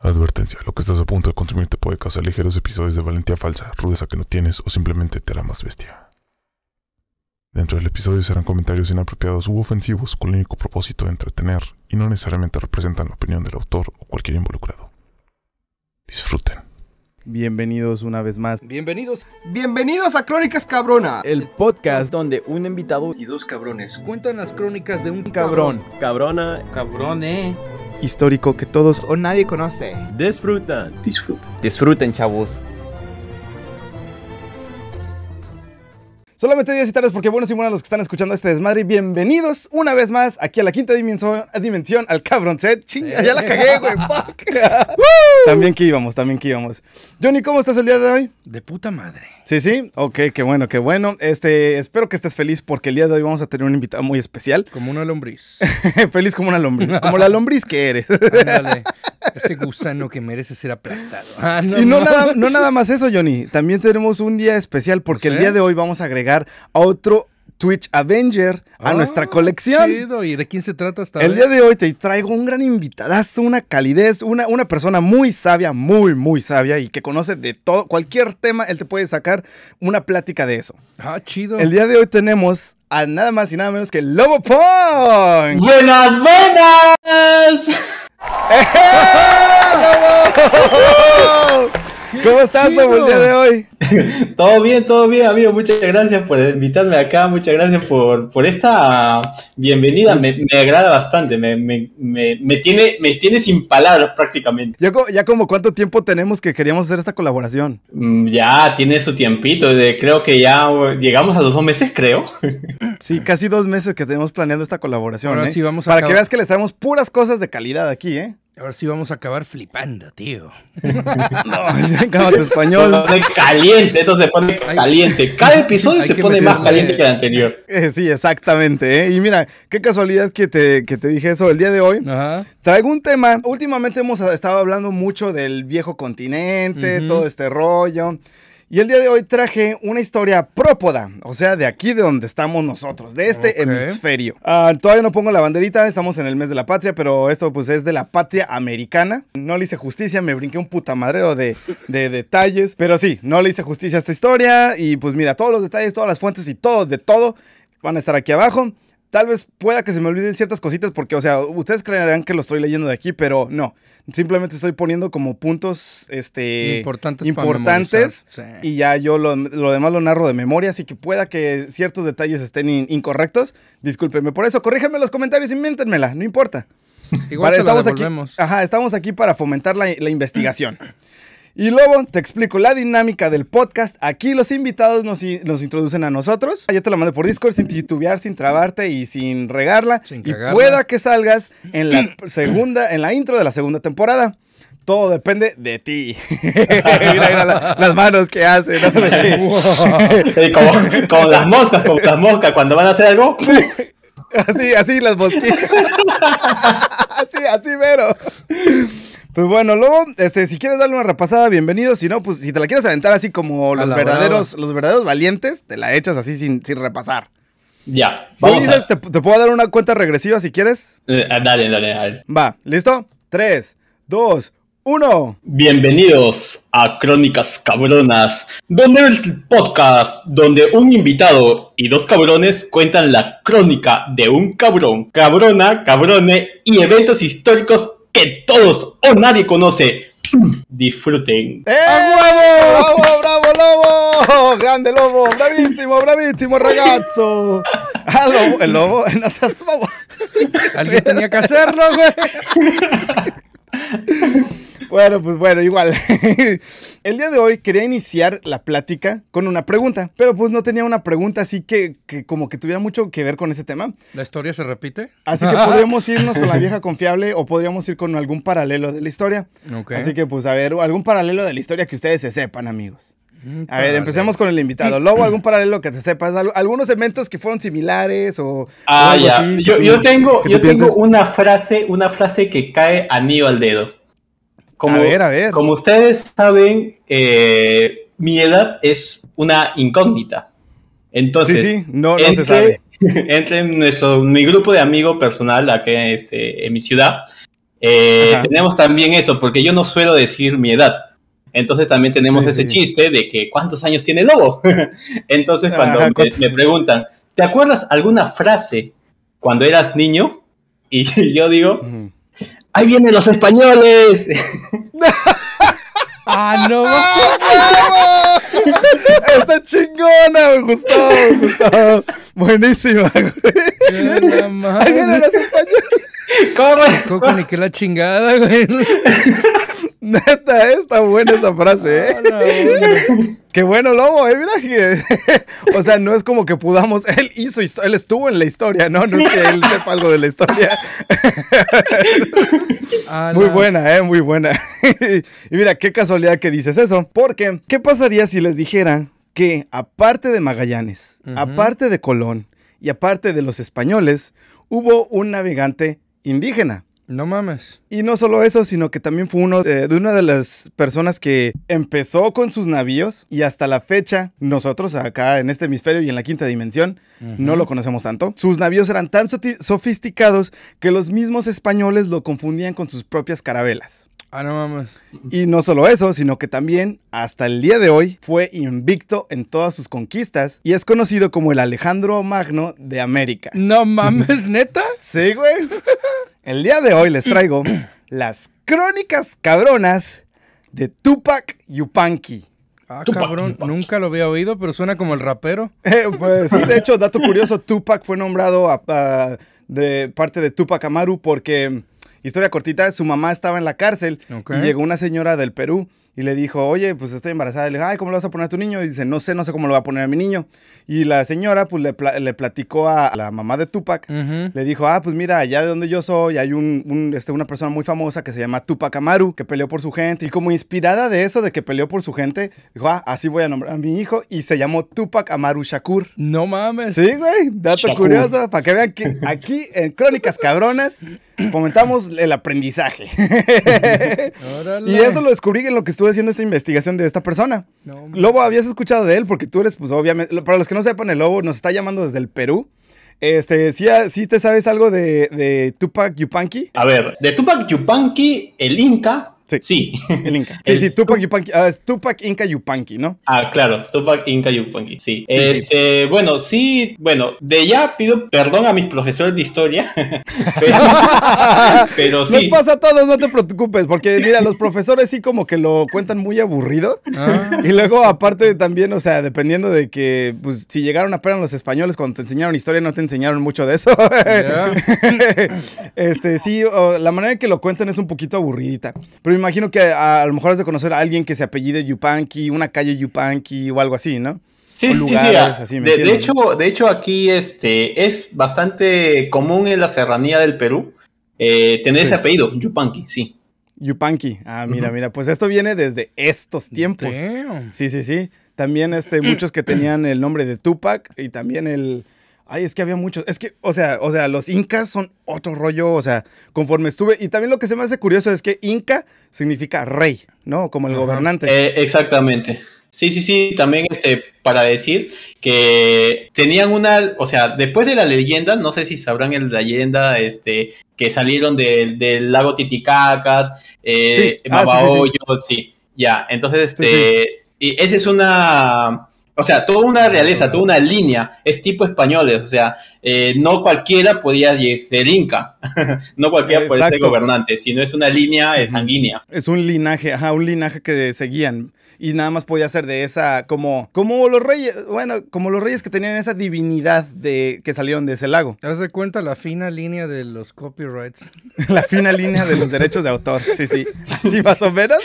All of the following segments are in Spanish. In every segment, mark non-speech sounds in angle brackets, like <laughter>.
Advertencia, lo que estás a punto de consumir te puede causar ligeros episodios de valentía falsa, rudeza que no tienes o simplemente te hará más bestia. Dentro del episodio serán comentarios inapropiados u ofensivos con el único propósito de entretener y no necesariamente representan la opinión del autor o cualquier involucrado. Disfruten. Bienvenidos una vez más. Bienvenidos. Bienvenidos a Crónicas Cabrona. El podcast donde un invitado y dos cabrones cuentan las crónicas de un cabrón. Cabrona. eh histórico que todos o nadie conoce. ¡Disfruta! Disfruten. Disfruten, chavos. Solamente días y tardes porque buenos y buenas los que están escuchando este desmadre. bienvenidos una vez más aquí a la quinta dimensión, dimensión al cabrón set. Chinga, ya la cagué, güey. <laughs> <laughs> también que íbamos, también que íbamos. Johnny, ¿cómo estás el día de hoy? De puta madre. Sí, sí, ok, qué bueno, qué bueno. Este, espero que estés feliz porque el día de hoy vamos a tener un invitado muy especial. Como una lombriz. <laughs> feliz como una lombriz. <laughs> Como la lombriz que eres. ese gusano que merece ser aplastado. Ah, y no, Nada, no nada más eso, Johnny. También tenemos un día especial porque el día de hoy vamos a agregar a otro Twitch Avenger a ah, nuestra colección. ¿Y de quién se trata hasta El día de hoy te traigo un gran invitadazo, una calidez, una, una persona muy sabia, muy, muy sabia y que conoce de todo, cualquier tema, él te puede sacar una plática de eso. Ah, chido. El día de hoy tenemos a nada más y nada menos que Lobo Pong. Buenas, buenas. <laughs> ¿Cómo estás, día de hoy? <laughs> todo bien, todo bien, amigo. Muchas gracias por invitarme acá. Muchas gracias por, esta bienvenida. Me, agrada bastante. Me, me, me, tiene, me tiene sin palabras prácticamente. Ya, ya como cuánto tiempo tenemos que queríamos hacer esta colaboración. Mm, ya tiene su tiempito. creo que ya uh, llegamos a los dos meses, creo. <laughs> sí, casi dos meses que tenemos planeando esta colaboración. ¿eh? Para que veas que le traemos puras cosas de calidad aquí, ¿eh? A ver si vamos a acabar flipando, tío. <laughs> no, ya español. caliente, esto se pone caliente. Cada episodio se pone más caliente que el anterior. Eh, sí, exactamente. ¿eh? Y mira, qué casualidad que te, que te dije eso el día de hoy. Traigo un tema. Últimamente hemos estado hablando mucho del viejo continente, todo este rollo. Y el día de hoy traje una historia própoda, o sea, de aquí de donde estamos nosotros, de este hemisferio. Ah, todavía no pongo la banderita, estamos en el mes de la patria, pero esto pues es de la patria americana. No le hice justicia, me brinqué un puta de, de detalles, pero sí, no le hice justicia a esta historia y pues mira, todos los detalles, todas las fuentes y todo, de todo, van a estar aquí abajo. Tal vez pueda que se me olviden ciertas cositas porque, o sea, ustedes creerán que lo estoy leyendo de aquí, pero no. Simplemente estoy poniendo como puntos este, importantes, importantes y ya yo lo, demás lo narro de memoria, así que pueda que ciertos detalles estén incorrectos. Discúlpenme por eso, corríjanme los comentarios y miéntenmela, no importa. Igual estamos, aquí, ajá, estamos aquí para fomentar la investigación. Y luego te explico la dinámica del podcast. Aquí los invitados nos, nos introducen a nosotros. Ya te la mandé por Discord sin titubear, sin trabarte y sin regarla. Sin y pueda que salgas en la <clears throat> segunda, en la intro de la segunda temporada. Todo depende de ti. <laughs> mira, las manos que hacen. ¿no? <laughs> como, las moscas, como las moscas, cuando van a hacer algo. así, así las mosquitas. <laughs> así, así, pero. Pues bueno, luego, este, si quieres darle una repasada, bienvenido. Si no, pues si te la quieres aventar así como los verdaderos, los verdaderos valientes, te la echas así sin, repasar. Ya. Vamos te, puedo dar una cuenta regresiva si quieres? Eh, ah, dale, dale, dale. Va, ¿listo? Tres, dos, uno Bienvenidos a Crónicas Cabronas, donde es el podcast donde un invitado y dos cabrones cuentan la crónica de un cabrón, cabrona, cabrone y eventos históricos que todos o nadie conoce. Disfruten. ¡Eh! ¡Bravo! ¡Bravo, bravo, lobo! ¡Grande lobo! ¡Bravísimo, bravísimo, ragazzo! Ah, <laughs> lobo, el lobo, <laughs> no seas Alguien tenía que hacerlo, güey. <laughs> Bueno, pues bueno, igual. <laughs> El día de hoy quería iniciar la plática con una pregunta, pero pues no tenía una pregunta así que, como que tuviera mucho que ver con ese tema. ¿La historia se repite? Así que <laughs> podríamos irnos con la vieja confiable o podríamos ir con algún paralelo de la historia. Así que pues a ver, algún paralelo de la historia que ustedes se sepan, amigos. Mm, a ver, empecemos con el invitado. Lobo, algún paralelo que te sepas, algunos eventos que fueron similares o. Ah, ya. yo, tengo, yo tengo una frase, una frase que cae a o al dedo. Como, a ver, a ver. Como ustedes saben, eh, mi edad es una incógnita. Entonces, sí, sí, no, se sabe. <laughs> entre nuestro, mi grupo de amigos personal aquí este, en mi ciudad, eh, tenemos también eso, porque yo no suelo decir mi edad. Entonces también tenemos ese chiste de que ¿cuántos años tiene Lobo? <laughs> Entonces cuando me, preguntan, ¿te acuerdas alguna frase cuando eras niño? Y <laughs> yo digo, ¡Ahí vienen los españoles! <laughs> ¡Ah, no! <laughs> ¡Está chingona, Gustavo! Gustavo. Buenísima, güey. La ¡Ahí vienen los españoles! ¡Corre! Coco, ni qué la chingada, güey. <laughs> Neta, eh, está buena esa frase, ¿eh? Ah, qué bueno, Lobo, ¿eh? Mira que... <laughs> o sea, no es como que pudamos... <laughs> Él hizo... historia Él estuvo en la historia, ¿no? No es que él sepa algo de la historia. Ah, muy buena, ¿eh? Muy buena. <laughs> y mira, qué casualidad que dices eso. Porque, ¿qué pasaría si les dijera que aparte de Magallanes, aparte de Colón y aparte de los españoles, hubo un navegante indígena? No mames. Y no solo eso, sino que también fue uno eh, de una de las personas que empezó con sus navíos y hasta la fecha, nosotros acá en este hemisferio y en la quinta dimensión, no lo conocemos tanto. Sus navíos eran tan sofisticados que los mismos españoles lo confundían con sus propias carabelas. Ah, no mames. Y no solo eso, sino que también, hasta el día de hoy, fue invicto en todas sus conquistas y es conocido como el Alejandro Magno de América. No mames, neta. sí, güey. <laughs> El día de hoy les traigo <clears throat> las crónicas cabronas de Tupac Yupanqui. Ah, cabrón, nunca lo había oído, pero suena como el rapero. <laughs> Eh, pues, sí, de hecho, dato curioso, Tupac fue nombrado de parte de Tupac Amaru porque, historia cortita, su mamá estaba en la cárcel y llegó una señora del Perú y le dijo, oye, pues estoy embarazada. Y le dijo, ay, ¿cómo lo vas a poner a tu niño? Y dice, no sé, no sé cómo lo va a poner a mi niño. Y la señora, pues le, platicó a la mamá de Tupac. Le dijo, ah, pues mira, allá de donde yo soy hay un, este, una persona muy famosa que se llama Tupac Amaru, que peleó por su gente. Y como inspirada de eso, de que peleó por su gente, dijo, ah, así voy a nombrar a mi hijo. Y se llamó Tupac Amaru Shakur. No mames. Sí, güey. Dato curioso. Para que vean que aquí en Crónicas Cabronas fomentamos el aprendizaje. <laughs> y eso lo descubrí en lo que estuve haciendo esta investigación de esta persona. lobo, habías escuchado de él porque tú eres, pues obviamente, para los que no sepan, el Lobo nos está llamando desde el Perú. Este, ¿sí, ah, te sabes algo de, de Tupac Yupanqui? A ver, de Tupac Yupanqui, el Inca, Sí. sí. El Inca. <laughs> Sí, sí, Tupac, Yupanqui, ah, Tupac, Inca, Yupanqui, ¿no? Ah, claro, Tupac, Inca, Yupanqui, sí. este, Bueno, sí, bueno, de ya pido perdón a mis profesores de historia, <laughs> pero, <laughs> pero, sí. Nos pasa a todos, no te preocupes, porque mira, los profesores sí como que lo cuentan muy aburrido. Ah. Y luego, aparte también, o sea, dependiendo de que, pues, si llegaron apenas los españoles cuando te enseñaron historia, no te enseñaron mucho de eso. este, sí, la manera en que lo cuentan es un poquito aburridita. Pero me imagino que a, lo mejor has de conocer a alguien que se apellide Yupanqui, una calle Yupanqui o algo así, ¿no? Sí, sí, de, hecho, de hecho, aquí este, es bastante común en la serranía del Perú eh, tener ese apellido, Yupanqui, sí. Yupanqui. Ah, mira, mira. Pues esto viene desde estos tiempos. Sí, sí, sí. También este, muchos que tenían el nombre de Tupac y también el, Ay, es que había muchos. Es que, o sea, o sea, los incas son otro rollo, o sea, conforme estuve. Y también lo que se me hace curioso es que inca significa rey, ¿no? Como el gobernante. Eh, exactamente. Sí, sí, sí, también este, para decir que tenían una, o sea, después de la leyenda, no sé si sabrán el leyenda, este, que salieron del lago Titicaca, eh, sí. Ah, sí, ya, entonces, este, y esa es una, o sea, toda una realeza, toda una línea, es tipo españoles, o sea, eh, no cualquiera podía ser inca. <laughs> no cualquiera puede ser gobernante, sino es una línea es sanguínea. Es un linaje, ajá, un linaje que seguían. Y nada más podía ser de esa, como, como los reyes, bueno, como los reyes que tenían esa divinidad de que salieron de ese lago. Haz de cuenta la fina línea de los copyrights. <laughs> la fina línea de los derechos de autor, sí, sí. <laughs> Sí, más o menos.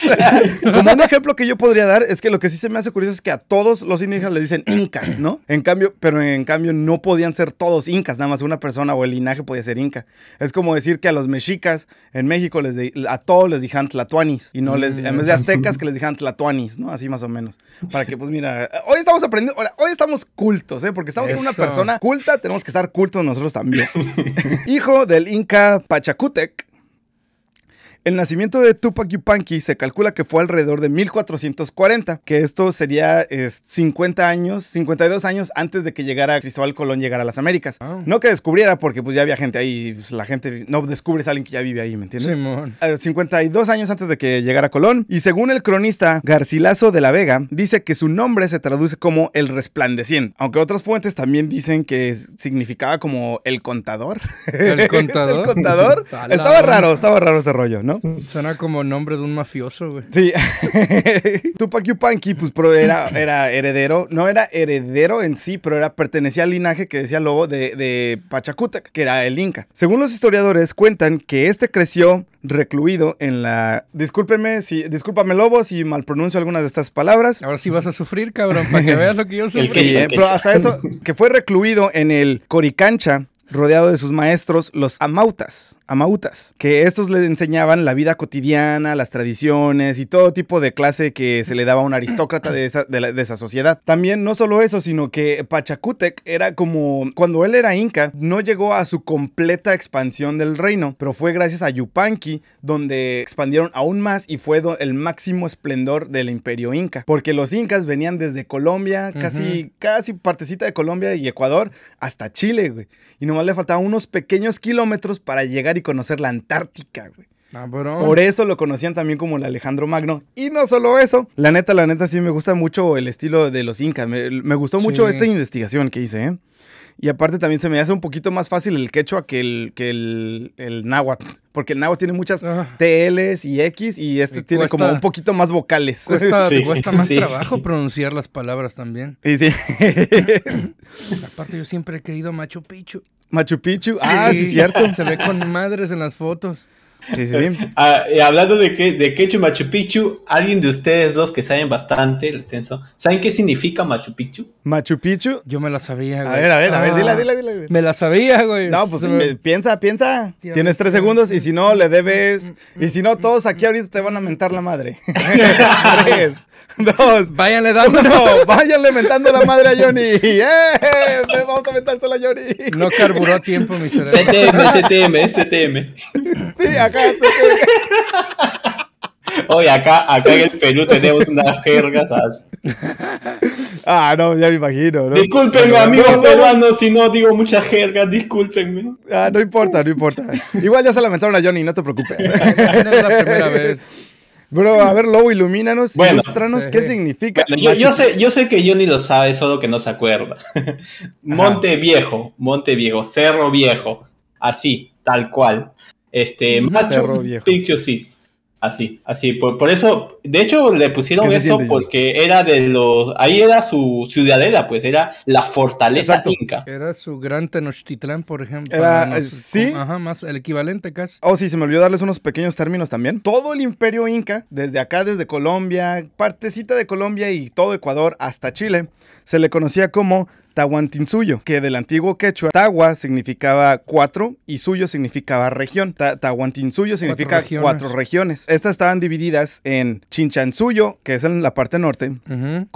como un ejemplo que yo podría dar es que lo que sí se me hace curioso es que a todos los indígenas les dicen incas, ¿no? En cambio, pero en cambio no podían ser todos incas, nada más una persona o el linaje podía ser inca. Es como decir que a los mexicas en México les a todos les dijeron tlatuanis y no les, en vez de aztecas que les dijeron tlatuanis, ¿no? Así más o menos. Para que, pues mira, hoy estamos aprendiendo, hoy estamos cultos, ¿eh? Porque estamos con una persona culta, tenemos que estar cultos nosotros también. <laughs> Hijo del Inca Pachacutec el nacimiento de Tupac Yupanqui se calcula que fue alrededor de 1440, que esto sería 50 años, 52 años antes de que llegara Cristóbal Colón llegara a las Américas. Ah. No que descubriera, porque pues ya había gente ahí, pues, la gente no descubre a alguien que ya vive ahí, ¿me entiendes? 52 eh, años antes de que llegara Colón, y según el cronista Garcilaso de la Vega, dice que su nombre se traduce como el resplandeciente, aunque otras fuentes también dicen que significaba como el contador. El contador. <laughs> el contador. <laughs> estaba raro, estaba raro ese rollo. Suena como nombre de un mafioso, güey. Sí. <laughs> Tupac Yupanqui, pues, pero era, era heredero, no era heredero en sí, pero era, pertenecía al linaje que decía Lobo de, de que era el Inca. Según los historiadores, cuentan que este creció recluido en la. Discúlpeme si. Discúlpame, Lobo, si mal pronuncio algunas de estas palabras. Ahora sí vas a sufrir, cabrón, para que veas lo que yo <laughs> sufrí. sí, pero hasta eso, que fue recluido en el Coricancha, rodeado de sus maestros, los Amautas amautas, que estos le enseñaban la vida cotidiana, las tradiciones y todo tipo de clase que se le daba a un aristócrata de esa, sociedad. También no solo eso, sino que Pachacútec era como, cuando él era inca, no llegó a su completa expansión del reino, pero fue gracias a Yupanqui donde expandieron aún más y fue el máximo esplendor del imperio inca, porque los incas venían desde Colombia, casi, casi partecita de Colombia y Ecuador, hasta Chile, güey. Y nomás le faltaban unos pequeños kilómetros para llegar conocer la Antártica, güey. Por eso lo conocían también como el Alejandro Magno. Y no solo eso, la neta, la neta sí me gusta mucho el estilo de los incas. Me, gustó mucho esta investigación que hice, ¿eh? Y aparte también se me hace un poquito más fácil el quechua que el, que el, náhuatl. Porque el náhuatl tiene muchas ah. TLs y X y este tiene como un poquito más vocales. Cuesta, <laughs> cuesta más trabajo pronunciar las palabras también. sí. <coughs> aparte yo siempre he querido Machu Picchu. Machu Picchu. Ah, sí, es cierto. Se ve con madres en las fotos. Sí, sí, sí. Ah, hablando de, que, de Quechu Machu Picchu, alguien de ustedes dos que saben bastante, el censo, ¿saben qué significa Machu Picchu? Machu Picchu. Yo me la sabía, güey. A ver, a ver, a ver, ah. dila, dila, dila, Me la sabía, güey. No, pues piensa, piensa. Tienes tres segundos y si no, le debes. Mm, mm, y si no, mm, todos aquí ahorita te van a mentar la madre. <laughs> dos. Váyanle dando. váyanle mentando la madre a Johnny. ¡Eh! Vamos a mentársela a Johnny. No carburó tiempo mi cerebro. CTM, CTM, CTM. Sí, acá, Oye, acá, acá en el Perú tenemos unas jergas Ah, no, ya me imagino. ¿no? Discúlpenme, amigos peruanos, si no digo muchas jergas, discúlpenme. Ah, no importa, no importa. Igual ya se lamentaron a Johnny, no te preocupes. No es la primera vez. Bro, a ver, Lobo, ilumínanos, y muéstranos qué significa. yo, sé, yo sé que Johnny lo sabe, solo que no se acuerda. <laughs> Monte Viejo, Monte Viejo, Cerro Viejo, así, tal cual. Este, Macho, Picchu, sí. Así, así, por, eso, de hecho le pusieron eso porque era de los, ahí era su ciudadela, pues era la fortaleza inca. Era su gran Tenochtitlán, por ejemplo. Eh, sí. Ajá, más el equivalente casi. Oh, sí, se me olvidó darles unos pequeños términos también. Todo el imperio inca, desde acá, desde Colombia, partecita de Colombia y todo Ecuador hasta Chile, se le conocía como Tahuantinsuyo, que del antiguo quechua, Tahua significaba cuatro y suyo significaba región. Tahuantinsuyo significa cuatro regiones. Estas estaban divididas en Chinchansuyo, que es en la parte norte, uh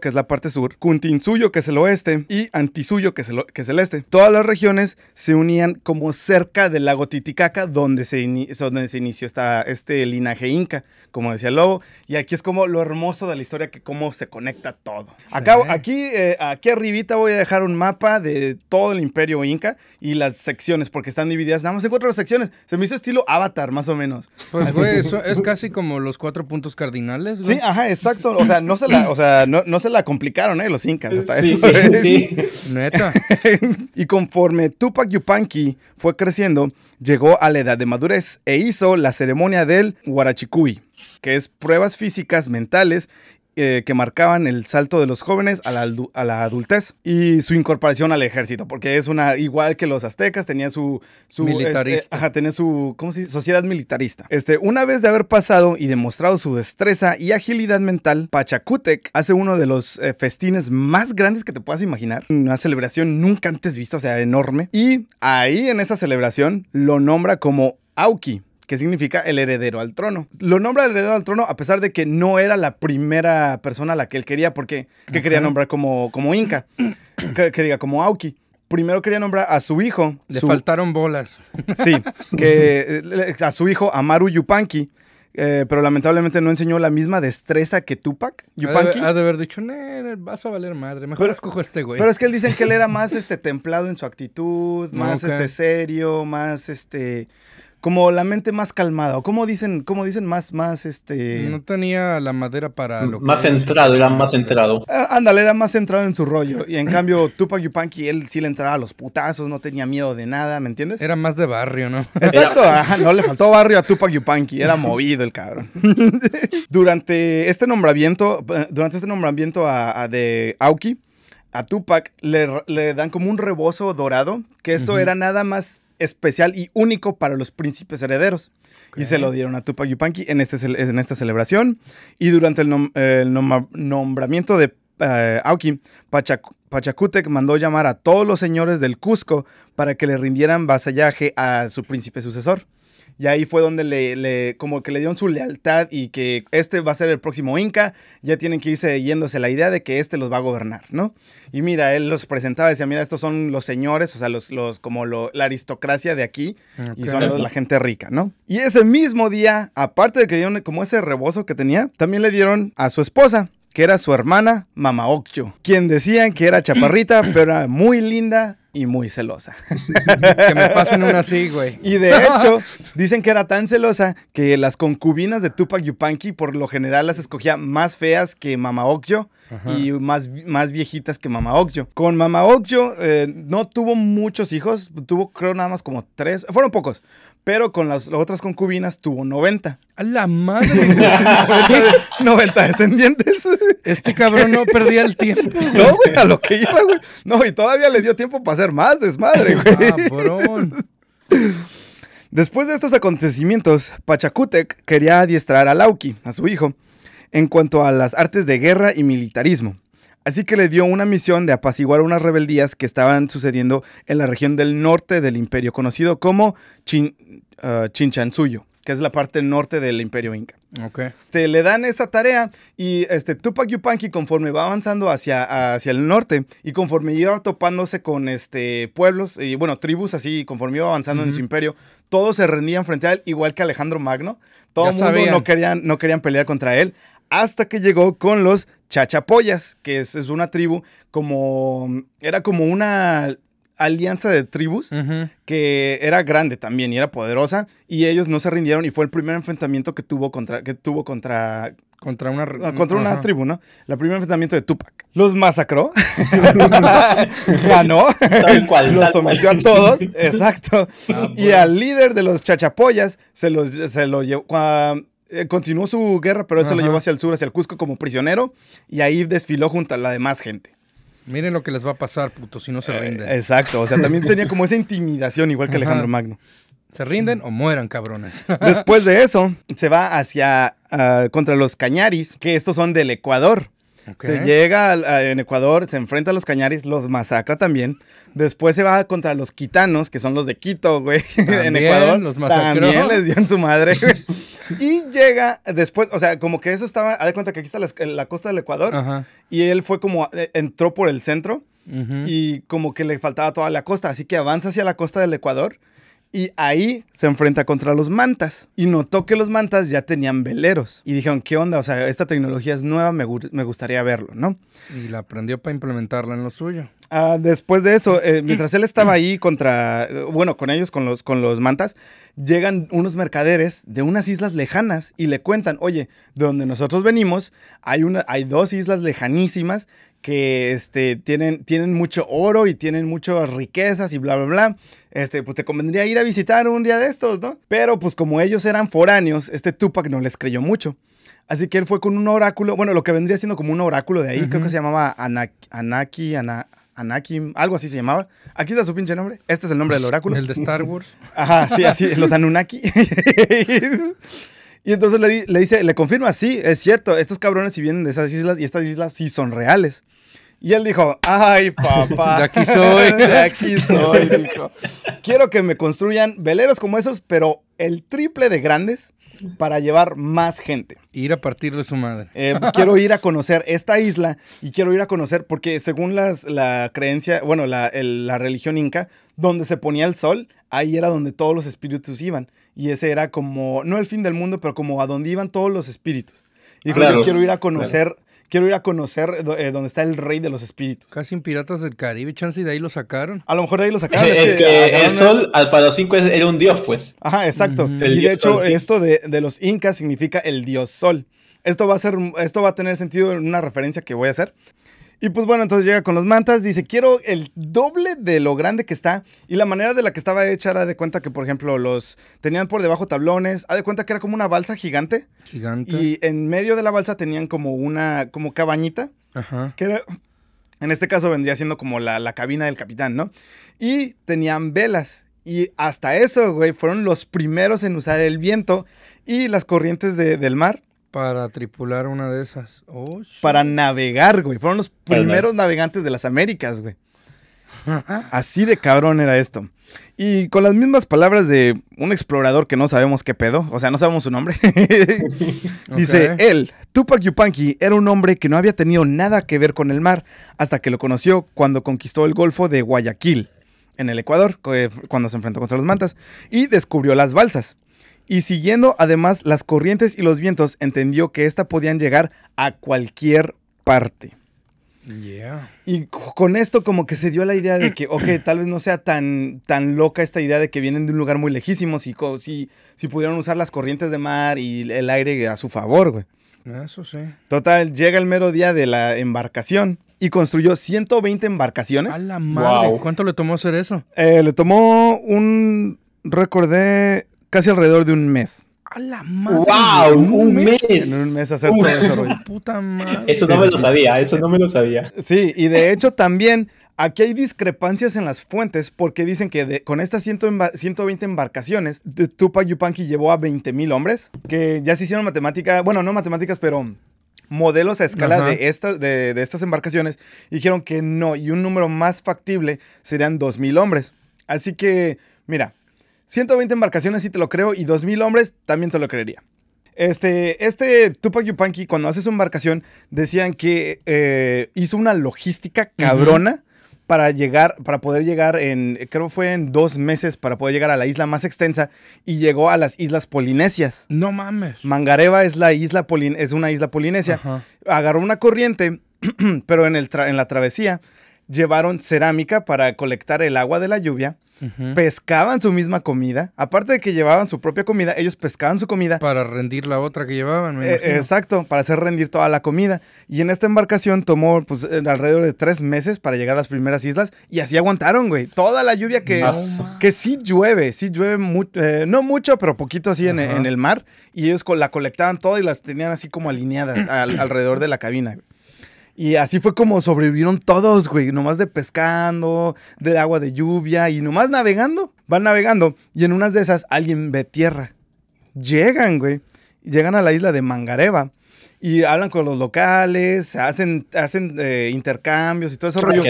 que es la parte sur, Cuntinsuyo, que es el oeste, y Antisuyo, que es, el, que es este. Todas las regiones se unían como cerca del lago Titicaca, donde se, donde se inició este linaje inca, como decía Lobo. Y aquí es como lo hermoso de la historia, que cómo se conecta todo. aquí, eh, aquí arriba voy a dejar un mapa de todo el imperio inca y las secciones, porque están divididas nada más en cuatro secciones. Se me hizo estilo avatar, más o menos. Pues, eso es casi como los cuatro puntos cardinales, güey. Sí, ajá, exacto. O sea, no se la, complicaron, ¿eh? Los incas. <laughs> Neta. <laughs> y conforme Tupac Yupanqui fue creciendo, llegó a la edad de madurez e hizo la ceremonia del Huarachicuy, que es pruebas físicas, mentales eh, que marcaban el salto de los jóvenes a la, adultez y su incorporación al ejército, porque es una, igual que los aztecas, tenía su... su este, militarista. ajá, su, ¿cómo Sociedad militarista. Este, una vez de haber pasado y demostrado su destreza y agilidad mental, Pachacútec hace uno de los eh, festines más grandes que te puedas imaginar, una celebración nunca antes vista, o sea, enorme, y ahí en esa celebración lo nombra como Auki, que significa el heredero al trono. Lo nombra el heredero al trono a pesar de que no era la primera persona a la que él quería, porque quería nombrar como, como Inca, <clears throat> que, diga como Auki. Primero quería nombrar a su hijo. Le faltaron bolas. Sí, <laughs> que, eh, a su hijo Amaru Yupanqui. Eh, pero lamentablemente no enseñó la misma destreza que Tupac. Yupanqui. Ha de, haber dicho, vas a valer madre, mejor escojo a este güey. Pero es que él dice que él era <laughs> más este templado en su actitud, más este serio, más este como la mente más calmada o como dicen, como dicen más, más este. No tenía la madera para lo más centrado, era, más centrado. Ah, ándale, era más centrado en su rollo y en cambio <laughs> Tupac Yupanqui él sí le entraba a los putazos, no tenía miedo de nada, ¿me entiendes? Era más de barrio, ¿no? <laughs> Exacto, no le faltó barrio a Tupac Yupanqui, era movido el cabrón. <laughs> durante este nombramiento, eh, durante este nombramiento a, de Auki, a Tupac le, dan como un rebozo dorado, que esto era nada más especial y único para los príncipes herederos. Y se lo dieron a Tupac Yupanqui en, este, en esta celebración. Y durante el, nombramiento de eh, Auki, mandó llamar a todos los señores del Cusco para que le rindieran vasallaje a su príncipe sucesor. Y ahí fue donde le, le, como que le dieron su lealtad y que este va a ser el próximo Inca. Ya tienen que irse yéndose la idea de que este los va a gobernar, ¿no? Y mira, él los presentaba, decía, mira, estos son los señores, o sea, los, los como la aristocracia de aquí y son la gente rica, ¿no? Y ese mismo día, aparte de que dieron como ese rebozo que tenía, también le dieron a su esposa, que era su hermana Mama Ocho quien decían que era chaparrita, <clears throat> pero muy linda, y muy celosa. que me pasen una así, güey. Y de hecho, <laughs> dicen que era tan celosa que las concubinas de Tupac Yupanqui por lo general las escogía más feas que Mama Okyo y más, más viejitas que Mama Okyo. Con Mama Okyo eh, no tuvo muchos hijos, tuvo creo nada más como tres, fueron pocos, pero con las, otras concubinas tuvo 90. ¡A la madre! 90, <laughs> descendientes. Este cabrón no perdía el tiempo. No, güey, a lo que iba, güey. No, y todavía le dio tiempo para hacer más desmadre, güey. Cabrón. Después de estos acontecimientos, Pachacútec quería adiestrar a Lauki, a su hijo, en cuanto a las artes de guerra y militarismo. Así que le dio una misión de apaciguar unas rebeldías que estaban sucediendo en la región del norte del imperio, conocido como Chin, ah, Chinchansuyo, que es la parte norte del imperio inca. Okay. Te le dan esa tarea y este, Tupac Yupanqui conforme va avanzando hacia, hacia el norte y conforme iba topándose con este, pueblos y bueno, tribus así, conforme iba avanzando en su imperio, todos se rendían frente a él, igual que Alejandro Magno. Todo mundo no querían, no querían pelear contra él, hasta que llegó con los chachapoyas, que es, una tribu como, era como una alianza de tribus que era grande también y era poderosa y ellos no se rindieron y fue el primer enfrentamiento que tuvo contra que tuvo contra contra una ah, contra una tribu, ¿no? El primer enfrentamiento de Tupac. Los masacró. <laughs> ganó. los sometió a todos, exacto. Ah, y al líder de los chachapoyas se los se lo llevó ah, eh, continuó su guerra, pero él se lo llevó hacia el sur, hacia el Cusco como prisionero y ahí desfiló junto a la demás gente. Miren lo que les va a pasar, puto, si no se eh, rinden. exacto, o sea, también tenía como esa intimidación igual que Alejandro Magno. Se rinden o mueran, cabrones. <laughs> Después de eso, se va hacia ah, contra los cañaris, que estos son del Ecuador. Se llega ah, en Ecuador, se enfrenta a los cañaris, los masacra también. Después se va contra los quitanos, que son los de Quito, güey, <laughs> en Ecuador. Los También les dio en su madre, güey. <laughs> Y llega después, o sea, como que eso estaba, haz de cuenta que aquí está la, costa del Ecuador. Y él fue como, eh, entró por el centro y como que le faltaba toda la costa. Así que avanza hacia la costa del Ecuador. Y ahí se enfrenta contra los mantas. Y notó que los mantas ya tenían veleros. Y dijeron, ¿qué onda? O sea, esta tecnología es nueva, me, me gustaría verlo, ¿no? Y la aprendió para implementarla en lo suyo. Ah, después de eso, eh, mientras él estaba ahí contra, eh, bueno, con ellos, con los, con los mantas, llegan unos mercaderes de unas islas lejanas y le cuentan, oye, de donde nosotros venimos hay, una, hay dos islas lejanísimas que este, tienen, tienen mucho oro y tienen muchas riquezas y bla, bla, bla. Este, pues te convendría ir a visitar un día de estos, ¿no? Pero pues como ellos eran foráneos, este Tupac no les creyó mucho. Así que él fue con un oráculo, bueno, lo que vendría siendo como un oráculo de ahí, creo que se llamaba Anaki, Anaki, Anaki Anakim, algo así se llamaba. Aquí está su pinche nombre. Este es el nombre del oráculo. El de Star Wars. <laughs> Ajá, sí, así, los Anunnaki. <laughs> y entonces le, dice, le confirma, sí, es cierto, estos cabrones sí vienen de esas islas y estas islas sí son reales. Y él dijo, ay papá, <laughs> de aquí soy, de aquí soy, Quiero que me construyan veleros como esos, pero el triple de grandes para llevar más gente. Ir a de su madre. Eh, quiero ir a conocer esta isla y quiero ir a conocer, porque según las, la creencia, bueno, la, religión inca, donde se ponía el sol, ahí era donde todos los espíritus iban. Y ese era como, no el fin del mundo, pero como a donde iban todos los espíritus. Y quiero ir a conocer quiero ir a conocer dónde eh, está el rey de los espíritus. Casi en Piratas del Caribe, chance, y de ahí lo sacaron. A lo mejor de ahí lo sacaron. el sol, al para los cinco, era un dios, pues. Ajá, exacto. Y de hecho, esto de, los incas significa el dios sol. Esto va, a ser, esto va a tener sentido en una referencia que voy a hacer. Y pues bueno, entonces llega con los mantas, dice, quiero el doble de lo grande que está. Y la manera de la que estaba hecha era de cuenta que, por ejemplo, los tenían por debajo tablones. Ha de cuenta que era como una balsa gigante. Gigante. Y en medio de la balsa tenían como una, como cabañita. Ajá. Que era, en este caso vendría siendo como la, cabina del capitán, ¿no? Y tenían velas. Y hasta eso, güey, fueron los primeros en usar el viento y las corrientes del mar para tripular una de esas. Oh, para navegar, güey. Fueron los primeros navegantes de las Américas, güey. Así de cabrón era esto. Y con las mismas palabras de un explorador que no sabemos qué pedo, o sea, no sabemos su nombre. <laughs> Dice, él, Tupac Yupanqui, era un hombre que no había tenido nada que ver con el mar hasta que lo conoció cuando conquistó el Golfo de Guayaquil, en el Ecuador, eh, cuando se enfrentó contra los mantas, y descubrió las balsas y siguiendo además las corrientes y los vientos, entendió que ésta podían llegar a cualquier parte. Y con esto como que se dio la idea de que, ok, tal vez no sea tan, tan loca esta idea de que vienen de un lugar muy lejísimo, si, si, pudieron usar las corrientes de mar y el aire a su favor, güey. Eso sí. Total, llega el mero día de la embarcación y construyó 120 embarcaciones. A la madre, ¿cuánto le tomó hacer eso? Eh, le tomó un recordé casi alrededor de un mes. A la madre. ¡Wow! un, mes. un mes hacer todo eso. Puta madre. Eso no me lo sabía, eso no me lo sabía. Sí, y de hecho también aquí hay discrepancias en las fuentes porque dicen que con estas 120 embarcaciones, Tupac Yupanqui llevó a 20.000 hombres que ya se hicieron matemáticas, bueno, no matemáticas, pero modelos a escala de, de, estas embarcaciones dijeron que no, y un número más factible serían 2.000 hombres. Así que, mira, 120 embarcaciones sí te lo creo y 2.000 hombres también te lo creería. Este, este Tupac Yupanqui, cuando hace su embarcación, decían que eh, hizo una logística cabrona. para llegar, para poder llegar en, creo que fue en dos meses para poder llegar a la isla más extensa y llegó a las islas polinesias. No mames. Mangareva es la isla es una isla polinesia. Agarró una corriente, <clears throat> pero en, el en la travesía llevaron cerámica para colectar el agua de la lluvia pescaban su misma comida. Aparte de que llevaban su propia comida, ellos pescaban su comida. Para rendir la otra que llevaban, eh, Exacto, para hacer rendir toda la comida. Y en esta embarcación tomó pues, alrededor de tres meses para llegar a las primeras islas y así aguantaron, güey. Toda la lluvia que, que sí llueve, sí llueve, eh, no mucho, pero poquito así en, el mar. Y ellos la colectaban toda y las tenían así como alineadas <clears throat> alrededor de la cabina, güey. Y así fue como sobrevivieron todos, güey. Nomás de pescando, del agua de lluvia y nomás navegando. Van navegando y en unas de esas alguien ve tierra. Llegan, güey. Llegan a la isla de Mangareva y hablan con los locales, hacen, hacen eh, intercambios y todo ese rollo.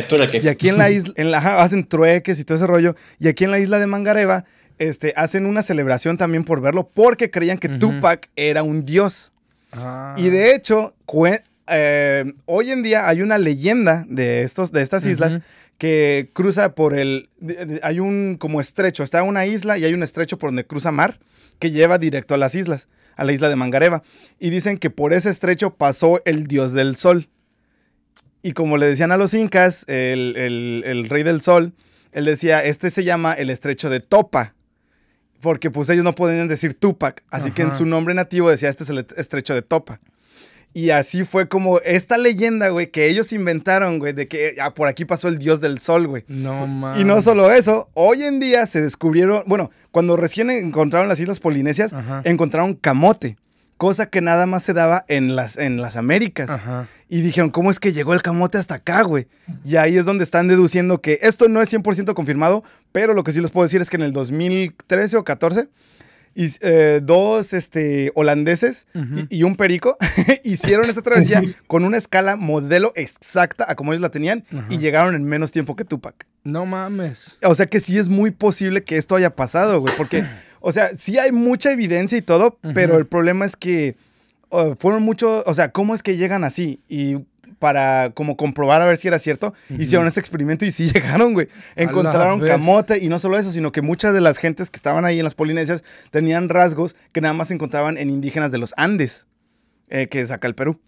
Y aquí en la isla, en la, hacen trueques y todo ese rollo. Y aquí en la isla de Mangareva, este, hacen una celebración también por verlo porque creían que Tupac era un dios. Ah. Y de hecho, eh, hoy en día hay una leyenda de, estos, de estas islas que cruza por el... Hay un como estrecho, está una isla y hay un estrecho por donde cruza mar que lleva directo a las islas, a la isla de Mangareva. Y dicen que por ese estrecho pasó el dios del sol. Y como le decían a los incas, el, rey del sol, él decía, este se llama el estrecho de Topa porque pues ellos no podían decir Tupac, así que en su nombre nativo decía este es el estrecho de Topa. Y así fue como esta leyenda, güey, que ellos inventaron, güey, de que ah, por aquí pasó el dios del sol, güey. No mames. Y no solo eso, hoy en día se descubrieron, bueno, cuando recién encontraron las islas polinesias, encontraron camote cosa que nada más se daba en las, en las Américas. Ajá. Y dijeron, ¿cómo es que llegó el camote hasta acá, güey? Y ahí es donde están deduciendo que esto no es 100% confirmado, pero lo que sí les puedo decir es que en el 2013 o 14 y, eh, dos este, holandeses y, un perico <laughs> hicieron esa travesía <laughs> con una escala modelo exacta a como ellos la tenían y llegaron en menos tiempo que Tupac. No mames. O sea que sí es muy posible que esto haya pasado, güey, porque, <clears throat> o sea, sí hay mucha evidencia y todo, pero el problema es que uh, fueron muchos, o sea, ¿cómo es que llegan así? Y para como comprobar a ver si era cierto. Hicieron este experimento y sí <laughs> llegaron, güey. Encontraron camote y no solo eso, sino que muchas de las gentes que estaban ahí en las Polinesias tenían rasgos que nada más se encontraban en indígenas de los Andes, eh, que saca el Perú.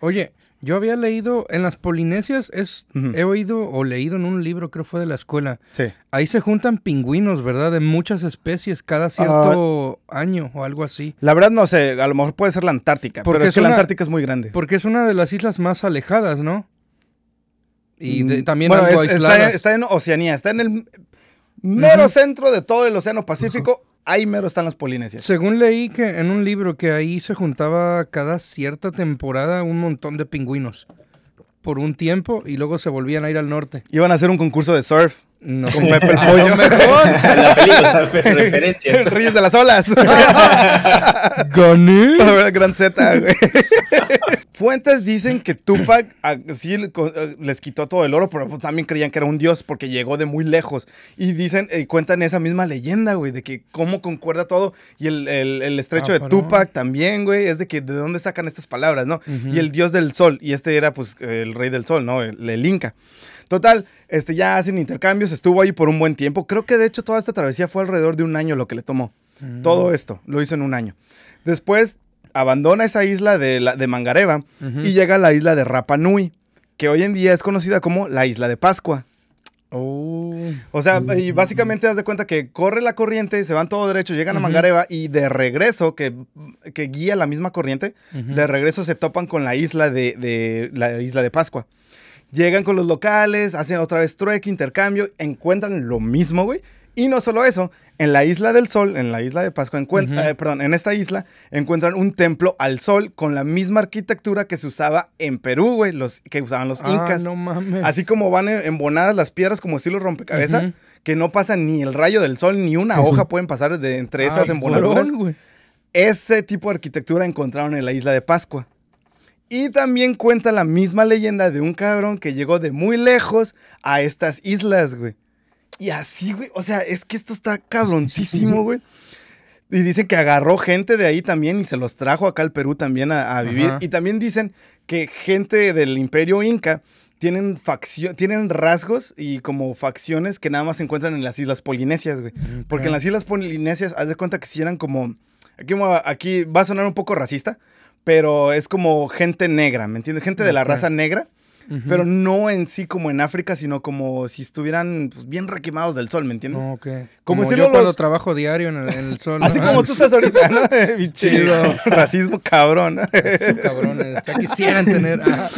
Oye, yo había leído, en las Polinesias es, he oído o leído en un libro, creo fue de la escuela. Sí. Ahí se juntan pingüinos, ¿verdad? De muchas especies cada cierto ah, año o algo así. La verdad no sé, a lo mejor puede ser la Antártica, pero es, que la Antártica es muy grande. Porque es una de las islas más alejadas, ¿no? Y mm, también está, en, Oceanía, está en el mero centro de todo el Océano <laughs> Pacífico. Ahí mero están las Polinesias. Según leí que en un libro que ahí se juntaba cada cierta temporada un montón de pingüinos por un tiempo y luego se volvían a ir al norte. Iban a hacer un concurso de surf. Con Pepe el <laughs> Pollo. <laughs> <laughs> referencias. de las olas. Gané. Gran Z, güey. Fuentes dicen que Tupac ah, sí ah, les quitó todo el oro, pero pues, también creían que era un dios porque llegó de muy lejos. Y dicen, y eh, cuentan esa misma leyenda, güey, de que cómo concuerda todo. Y el, estrecho ah, de Tupac también, güey, es de que de dónde sacan estas palabras, ¿no? Y el dios del sol, y este era pues el rey del sol, ¿no? el, Inca. Total, este, ya hacen intercambios, estuvo ahí por un buen tiempo. Creo que de hecho toda esta travesía fue alrededor de un año lo que le tomó. Mm. Todo esto lo hizo en un año. Después abandona esa isla de, Mangareva y llega a la isla de Rapa Nui, que hoy en día es conocida como la isla de Pascua. Oh. O sea, y mm. básicamente das de cuenta que corre la corriente, se van todo derecho, llegan a Mangareva y de regreso, que, guía la misma corriente, de regreso se topan con la isla de, la isla de Pascua. Llegan con los locales, hacen otra vez trueque, intercambio, encuentran lo mismo, güey, y no solo eso, en la isla del sol, en la isla de Pascua, eh, perdón, en esta isla encuentran un templo al sol con la misma arquitectura que se usaba en Perú, güey, los, que usaban los ah, incas. Así como van embonadas las piedras como si los rompecabezas, que no pasa ni el rayo del sol, ni una hoja pueden pasar de entre esas ah, Ese tipo de arquitectura encontraron en la isla de Pascua. Y también cuenta la misma leyenda de un cabrón que llegó de muy lejos a estas islas, güey y así, güey. O sea, es que esto está <laughs> cabroncísimo, güey. Y dicen que agarró gente de ahí también y se los trajo acá al Perú también a, vivir. Y también dicen que gente del imperio inca tienen, tienen rasgos y como facciones que nada más se encuentran en las islas polinesias, güey. Porque en las islas polinesias, haz de cuenta que si eran como... Aquí, aquí va a sonar un poco racista, pero es como gente negra, ¿me entiendes? Gente de la raza negra pero no en sí como en África, sino como si estuvieran pues, bien requemados del sol, ¿me entiendes? Como, si yo cuando trabajo diario en el, sol. Así como tú estás ahorita, ¿no? <laughs> chido. <laughs> racismo cabrón. Racismo cabrón, quisieran tener... Ah.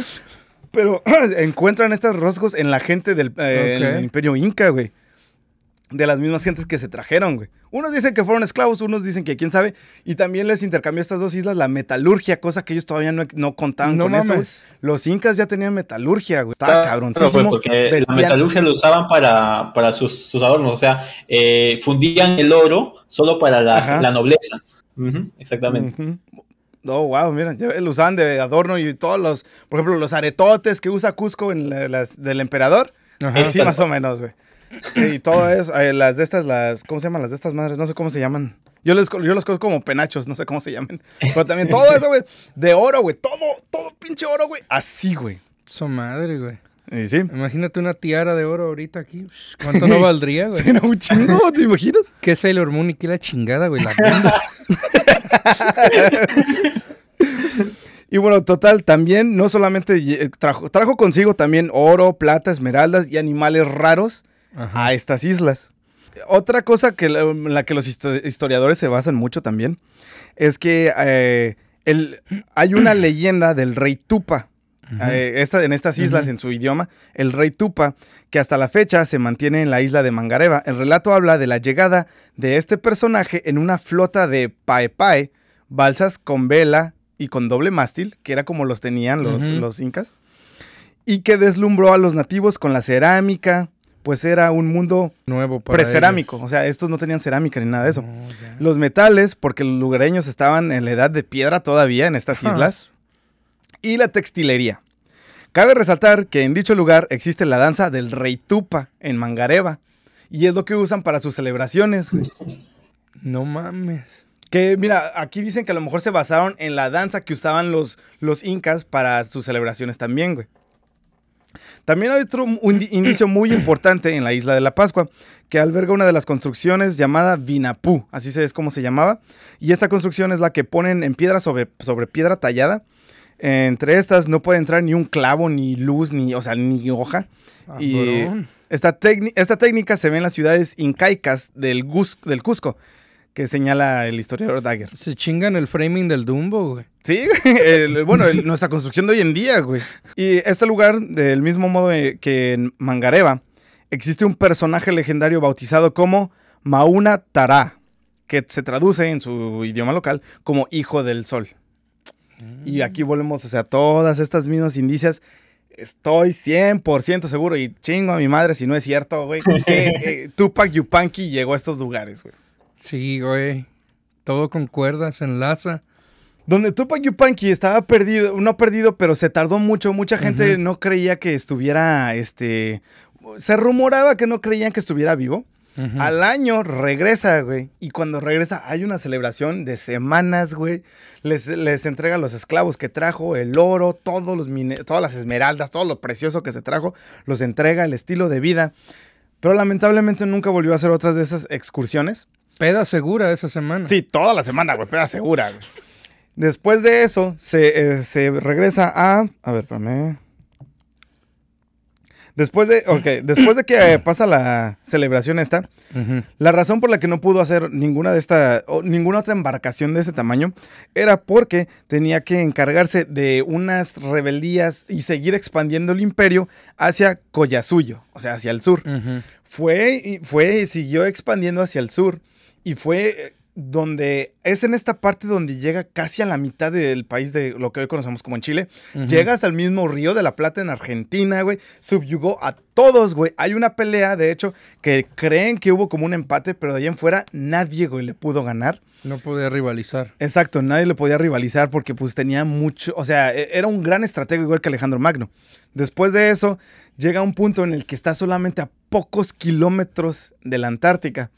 Pero encuentran estos rasgos en la gente del eh, Imperio Inca, güey de las mismas gentes que se trajeron, güey. Unos dicen que fueron esclavos, unos dicen que quién sabe. Y también les intercambió estas dos islas la metalurgia, cosa que ellos todavía no, contaban con eso. Los incas ya tenían metalurgia, güey. Estaba cabrón. Pues, la metalurgia lo usaban para, para sus, adornos. O sea, eh, fundían el oro solo para la, nobleza. exactamente. Oh, wow, mira, lo usaban de adorno y todos los, por ejemplo, los aretotes que usa Cusco en las, del emperador. Así más o menos, güey. Y todo es, eh, las de estas, las, ¿cómo se llaman? Las de estas madres, no sé cómo se llaman. Yo, les, yo los conozco como penachos, no sé cómo se llaman. Pero también todo eso, güey, de oro, güey. Todo, todo pinche oro, güey. Así, güey. Su madre, güey. sí? Imagínate una tiara de oro ahorita aquí. ¿Cuánto no valdría, güey? Sería <laughs> un chingo, ¿te imaginas? ¿Qué es Sailor Moon y qué la chingada, güey? La <laughs> Y bueno, total, también no solamente eh, trajo consigo también oro, plata, esmeraldas y animales raros a estas islas. Otra cosa que en la que los historiadores se basan mucho también es que eh, hay una <clears throat> leyenda del rey Tupa. Eh, esta, en estas islas, en su idioma, el rey Tupa, que hasta la fecha se mantiene en la isla de Mangareva. El relato habla de la llegada de este personaje en una flota de paepae, balsas con vela y con doble mástil, que era como los tenían los, los incas, y que deslumbró a los nativos con la cerámica, pues era un mundo nuevo precerámico. O sea, estos no tenían cerámica ni nada de eso. Oh, los metales, porque los lugareños estaban en la edad de piedra todavía en estas islas. Y la textilería. Cabe resaltar que en dicho lugar existe la danza del rey Tupa en Mangareva. Y es lo que usan para sus celebraciones. Güey. No mames. Que mira, aquí dicen que a lo mejor se basaron en la danza que usaban los, los incas para sus celebraciones también, güey. También hay otro indicio muy importante en la isla de la Pascua, que alberga una de las construcciones llamada Vinapú, así es como se llamaba, y esta construcción es la que ponen en piedra sobre, sobre piedra tallada. Entre estas no puede entrar ni un clavo, ni luz, ni, o sea, ni hoja. Ah, y esta, técnica se ve en las ciudades incaicas del, del Cusco, que señala el historiador Dagger. Se chingan el framing del Dumbo, güey. Sí, bueno, nuestra construcción de hoy en día, güey. Y este lugar, del mismo modo eh, que en Mangareva, existe un personaje legendario bautizado como Mauna Tará, que se traduce en su idioma local como Hijo del Sol. Y mm. aquí volvemos, o sea, todas estas mismas indicias estoy 100% seguro y chingo a mi madre si no es cierto, güey, que eh, Tupac Yupanqui llegó a estos lugares, güey. Sí, güey. Todo con cuerdas, enlaza. Donde Tupac Yupanqui estaba perdido, no perdido, pero se tardó mucho. Mucha gente no creía que estuviera, este... Se rumoraba que no creían que estuviera vivo. Al año regresa, güey. Y cuando regresa hay una celebración de semanas, güey. Les, entrega los esclavos que trajo, el oro, todos los todas las esmeraldas, todo lo precioso que se trajo, los entrega, el estilo de vida. Pero lamentablemente nunca volvió a hacer otras de esas excursiones. Peda segura esa semana. Sí, toda la semana, güey, peda segura, Después de eso, eh, se, regresa a. A ver, espérame. Después de. después de que eh, pasa la celebración esta, la razón por la que no pudo hacer ninguna de esta. O ninguna otra embarcación de ese tamaño era porque tenía que encargarse de unas rebeldías y seguir expandiendo el imperio hacia Coyasuyo, o sea, hacia el sur. Fue y siguió expandiendo hacia el sur y fue eh, donde es en esta parte donde llega casi a la mitad del país de lo que hoy conocemos como en Chile. llegas al Llega hasta el mismo Río de la Plata en Argentina, güey. Subyugó a todos, güey. Hay una pelea, de hecho, que creen que hubo como un empate, pero de ahí en fuera nadie, güey, le pudo ganar. No podía rivalizar. Exacto, nadie le podía rivalizar porque pues tenía mucho, o sea, e, era un gran estratega igual que Alejandro Magno. Después de eso, llega un punto en el que está solamente a pocos kilómetros de la Antártica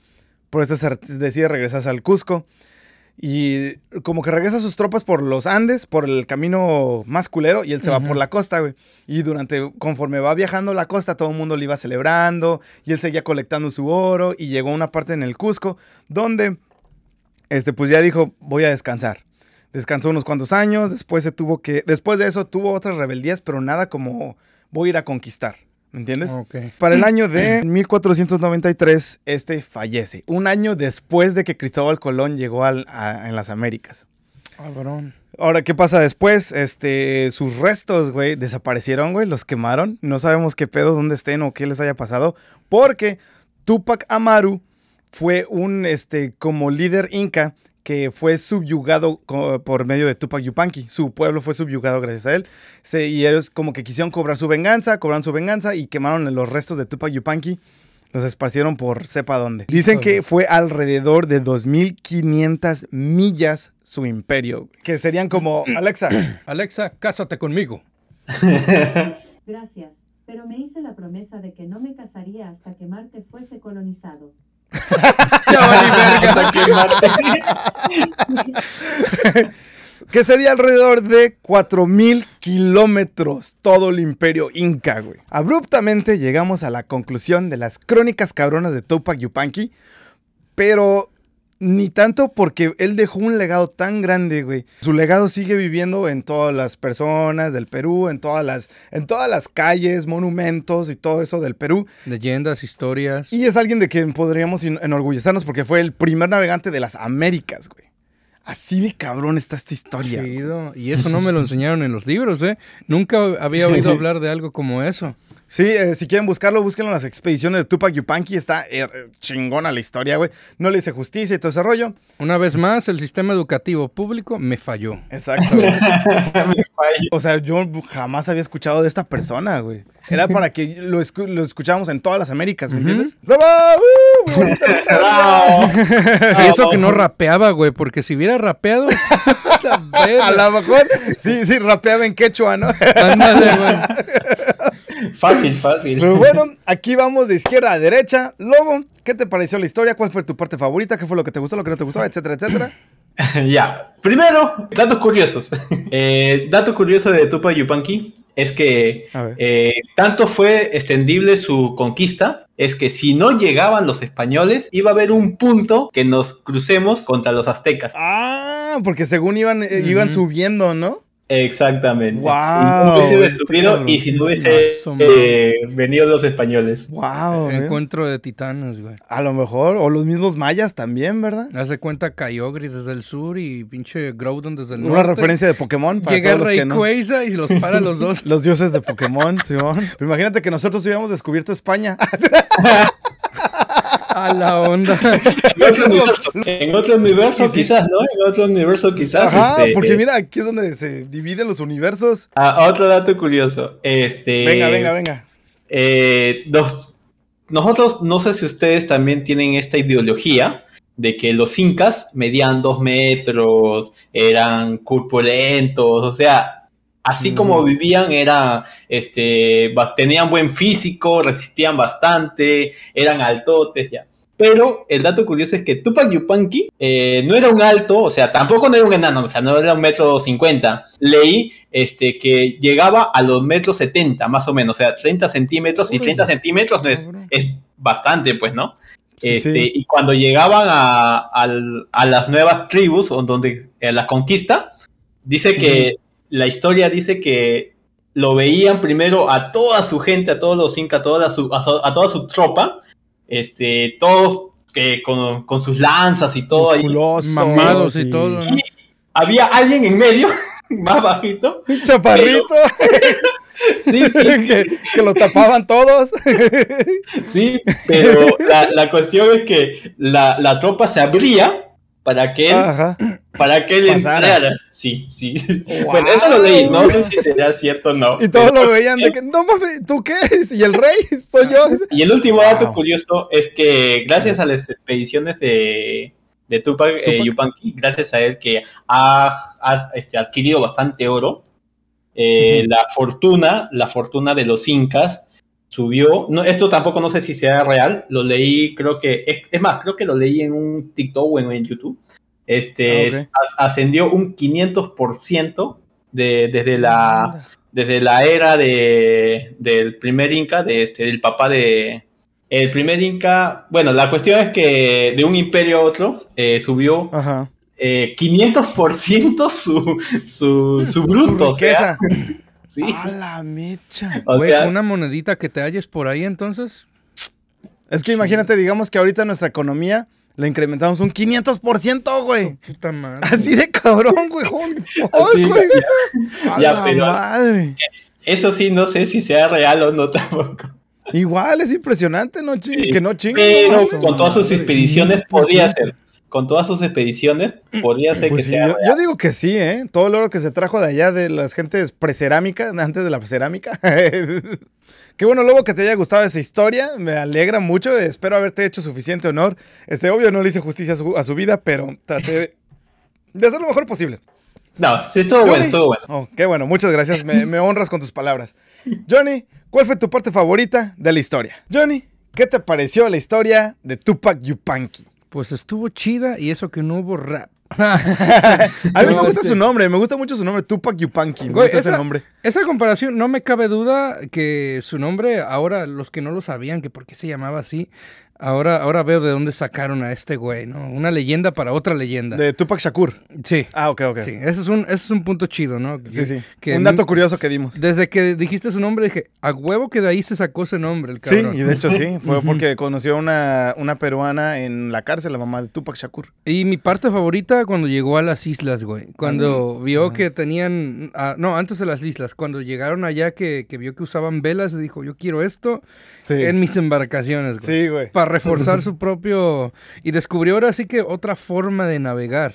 por eso este decide regresarse al Cusco. Y como que regresa sus tropas por los Andes, por el camino más culero, y él se va por la costa, güey. Y durante, conforme va viajando la costa, todo el mundo le iba celebrando, y él seguía colectando su oro, y llegó a una parte en el Cusco, donde, este, pues ya dijo, voy a descansar. Descansó unos cuantos años, después se tuvo que, después de eso tuvo otras rebeldías, pero nada como voy a ir a conquistar. ¿Me entiendes? Para el <clears throat> año de 1493, este fallece. Un año después de que Cristóbal Colón llegó a, en las Américas. Ahora, ¿qué pasa después? Este, sus restos, güey, desaparecieron, güey, los quemaron. No sabemos qué pedo, dónde estén o qué les haya pasado. Porque Tupac Amaru fue un, este, como líder inca que fue subyugado por medio de Tupac Yupanqui. Su pueblo fue subyugado gracias a él. Se, y ellos como que quisieron cobrar su venganza, cobraron su venganza y quemaron los restos de Tupac Yupanqui. Los esparcieron por sepa dónde. Dicen que fue alrededor de 2.500 millas su imperio. Que serían como, <clears throat> Alexa. Alexa, cásate conmigo. Gracias, pero me hice la promesa de que no me casaría hasta que Marte fuese colonizado que sería alrededor de 4.000 kilómetros todo el imperio inca, güey. Abruptamente llegamos a la conclusión de las crónicas cabronas de Tupac Yupanqui, pero ni tanto porque él dejó un legado tan grande, güey. Su legado sigue viviendo en todas las personas del Perú, en todas las, en todas las calles, monumentos y todo eso del Perú. Leyendas, historias. Y es alguien de quien podríamos enorgullecernos porque fue el primer navegante de las Américas, güey. Así de cabrón está esta historia. Y eso no me lo <laughs> enseñaron en los libros, ¿eh? Nunca había oído <laughs> hablar de algo como eso. Sí, eh, si quieren buscarlo, búsquenlo en las expediciones de Tupac Yupanqui. Está eh, eh, chingona la historia, güey. No le hice justicia y todo ese rollo. Una vez más, el sistema educativo público me falló. Exacto. <laughs> O sea, yo jamás había escuchado de esta persona, güey. Era para que lo, escucháramos en todas las Américas, ¿me entiendes? ¡Uh, <laughs> eso que no rapeaba, güey, porque si hubiera rapeado, <laughs> a lo mejor sí, sí, rapeaba en quechua, ¿no? Fácil, fácil. Pero pues bueno, aquí vamos de izquierda a derecha. Lobo, ¿qué te pareció la historia? ¿Cuál fue tu parte favorita? ¿Qué fue lo que te gustó, lo que no te gustó, etcétera, etcétera? <clears throat> ya, primero, datos curiosos. <laughs> Eh, dato curioso de Tupa Yupanqui es que eh, tanto fue extendible su conquista, es que si no llegaban los españoles, iba a haber un punto que nos crucemos contra los aztecas. Ah, porque según iban, eh, iban subiendo, ¿no? Exactamente. si este y si no hubiese eh, venido los españoles. Wow. E-, encuentro de titanes, güey. A lo mejor, o los mismos mayas también, ¿verdad? Hace cuenta Kyogre desde el sur y pinche Groudon desde el norte. Una referencia de Pokémon Llega todos Rey y los para los dos. <laughs> los dioses de Pokémon, Simón. Imagínate que nosotros hubiéramos descubierto España. <laughs> A ah, la onda. <laughs> en, otro universo, quizás, ¿no? En otro universo quizás. Este, porque eh, mira, aquí es donde se dividen los universos. Ah, otro dato curioso. Este. Venga, venga, venga. Eh, nosotros, no sé si ustedes también tienen esta ideología de que los incas medían dos metros, eran corpulentos, o sea, así como vivían, era, este, tenían buen físico, resistían bastante, eran altotes, ya. Pero el dato curioso es que Tupac Yupanqui eh, no era un alto, o sea, tampoco no era un enano, o sea, no era un metro cincuenta. Leí este, que llegaba a los metros setenta, más o menos, o sea, 30 centímetros, y 30 centímetros no es, es bastante, pues, ¿no? Este, Y cuando llegaban a, las nuevas tribus, o donde a la conquista, dice que la historia dice que lo veían primero a toda su gente, a todos los incas, a toda a toda su tropa, este, todos con, sus lanzas y todo y, había alguien en medio, <laughs> más bajito. chaparrito. <laughs> sí, sí, Que, lo tapaban todos. sí, pero la, cuestión es que la, la tropa se abría para que él, para que él entrara. Sí, sí. <laughs> Bueno, eso lo leí, no sé si será cierto o no. Y todos lo <laughs> veían de que, no mames, ¿tú qué? <laughs> ¿Y el rey? Soy yo. Y el último dato curioso es que gracias a las expediciones de, de Tupac, eh, Yupanqui, gracias a él que ha, este, adquirido bastante oro, eh, la fortuna, la fortuna de los incas subió, no, esto tampoco no sé si sea real, lo leí, creo que, es, más, creo que lo leí en un TikTok o en, YouTube, este, ah, ascendió un 500% desde, la, desde la era de, del primer Inca, de este, del papá de... El primer Inca, bueno, la cuestión es que de un imperio a otro eh, subió 500% eh, su, su, <laughs> bruto. A la mecha. O sea... una monedita que te halles por ahí entonces. Es que imagínate, digamos que ahorita nuestra economía La incrementamos un 500%, güey. Puta madre. Así de cabrón, güey. <laughs> Ya, madre. Eso sí, no sé si sea real o no <laughs> tampoco. Igual es impresionante, no que no chingue. con todas sus expediciones podía ser con todas sus expediciones, podría ser pues que Yo, digo que sí, ¿eh? Todo lo que se trajo de allá de las gentes precerámicas, <laughs> antes de la cerámica. <laughs> Qué bueno, Lobo, que te haya gustado esa historia. Me alegra mucho. Espero haberte hecho suficiente honor. Este, obvio, no le hice justicia a su, vida, pero traté de hacer lo mejor posible. No, sí, todo bueno, todo bueno. Oh, qué bueno, muchas gracias. Me, me honras con tus palabras. Johnny, ¿cuál fue tu parte favorita de la historia? Johnny, ¿qué te pareció la historia de Tupac Yupanqui? Pues estuvo chida y eso que no hubo rap. <laughs> a mí me gusta su nombre, me gusta mucho su nombre, Tupac Yupanqui. Me gusta ese nombre. Esa comparación, no me cabe duda que su nombre, ahora los que no lo sabían, que por qué se llamaba así, Ahora, ahora veo de dónde sacaron a este güey, ¿no? Una leyenda para otra leyenda. De Tupac Shakur. Sí. Ah, ok, ok. Sí, ese es un, es un punto chido, ¿no? sí, sí. un dato curioso que dimos. Desde que dijiste su nombre, dije, a huevo que de ahí se sacó ese nombre, el cabrón. Sí, y de hecho sí, fue porque conoció a una, una peruana en la cárcel, la mamá de Tupac Shakur. Y mi parte favorita cuando llegó a las islas, güey. Cuando ah, vio que tenían, ah, no, antes de las islas, cuando llegaron allá que, vio que usaban velas, dijo, yo quiero esto en mis embarcaciones, güey. Sí, güey reforzar <laughs> su propio... Y descubrió ahora sí que otra forma de navegar,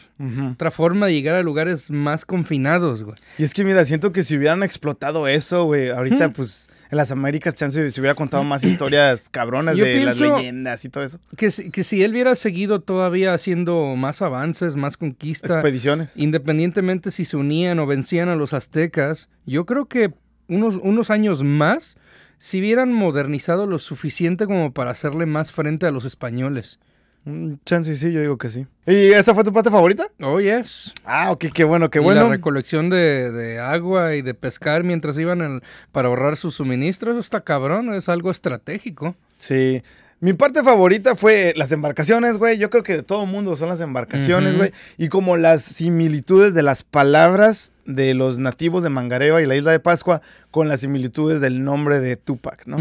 otra forma de llegar a lugares más confinados, güey. Y es que mira, siento que si hubieran explotado eso, güey, ahorita pues en las Américas, chance, se hubiera contado más <clears throat> historias cabronas de las leyendas y todo eso. Que si, que si él hubiera seguido todavía haciendo más avances, más conquistas. Expediciones. Independientemente si se unían o vencían a los aztecas, yo creo que unos, unos años más si hubieran modernizado lo suficiente como para hacerle más frente a los españoles. Un mm, chance, sí, yo digo que sí. ¿Y esa fue tu parte favorita? Oh, yes. Ah, ok, qué bueno, qué bueno. y La recolección de, agua y de pescar mientras iban para ahorrar sus suministros, está cabrón, es algo estratégico. Sí, mi parte favorita fue las embarcaciones, güey. Yo creo que de todo mundo son las embarcaciones, güey. Y como las similitudes de las palabras de los nativos de Mangareva y la isla de Pascua con las similitudes del nombre de Tupac, ¿no?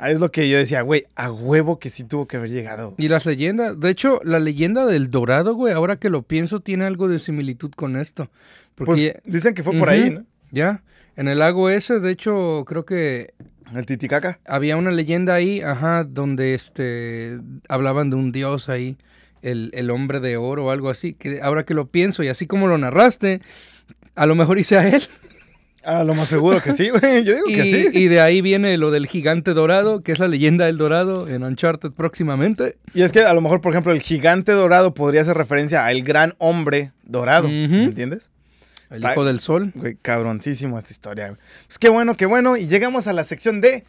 Es lo que yo decía, güey, a huevo que sí tuvo que haber llegado. Y las leyendas, de hecho, la leyenda del Dorado, güey, ahora que lo pienso, tiene algo de similitud con esto. Pues, Porque dicen que fue por ahí, ¿no? Ya. En el lago ese, de hecho, creo que ¿El Titicaca? Había una leyenda ahí, ajá, donde este hablaban de un dios ahí, el, hombre de oro o algo así. Que ahora que lo pienso y así como lo narraste, a lo mejor hice a él. A lo más seguro que sí, güey. Yo digo que sí. Y de ahí viene lo del gigante dorado, que es la leyenda del dorado en Uncharted próximamente. Y es que a lo mejor, por ejemplo, el gigante dorado podría hacer referencia al gran hombre dorado, ¿me ¿entiendes? El hijo del sol. Güey, cabroncísimo esta historia. Pues qué bueno, qué bueno. Y llegamos a la sección de